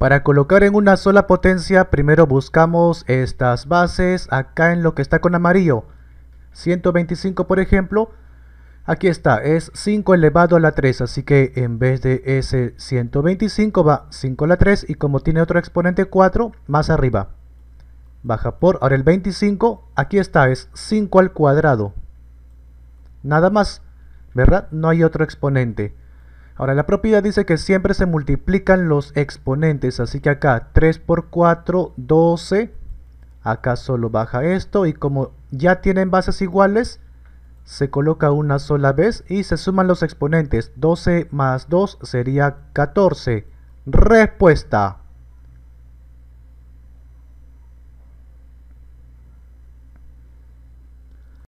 Para colocar en una sola potencia, primero buscamos estas bases acá en lo que está con amarillo. 125 por ejemplo, aquí está, es 5 elevado a la 3, así que en vez de ese 125 va 5 a la 3 y como tiene otro exponente 4, más arriba. Baja por, ahora el 25, aquí está, es 5 al cuadrado. Nada más, ¿verdad? No hay otro exponente. Ahora, la propiedad dice que siempre se multiplican los exponentes, así que acá 3 por 4, 12. Acá solo baja esto y como ya tienen bases iguales, se coloca una sola vez y se suman los exponentes. 12 más 2 sería 14. Respuesta.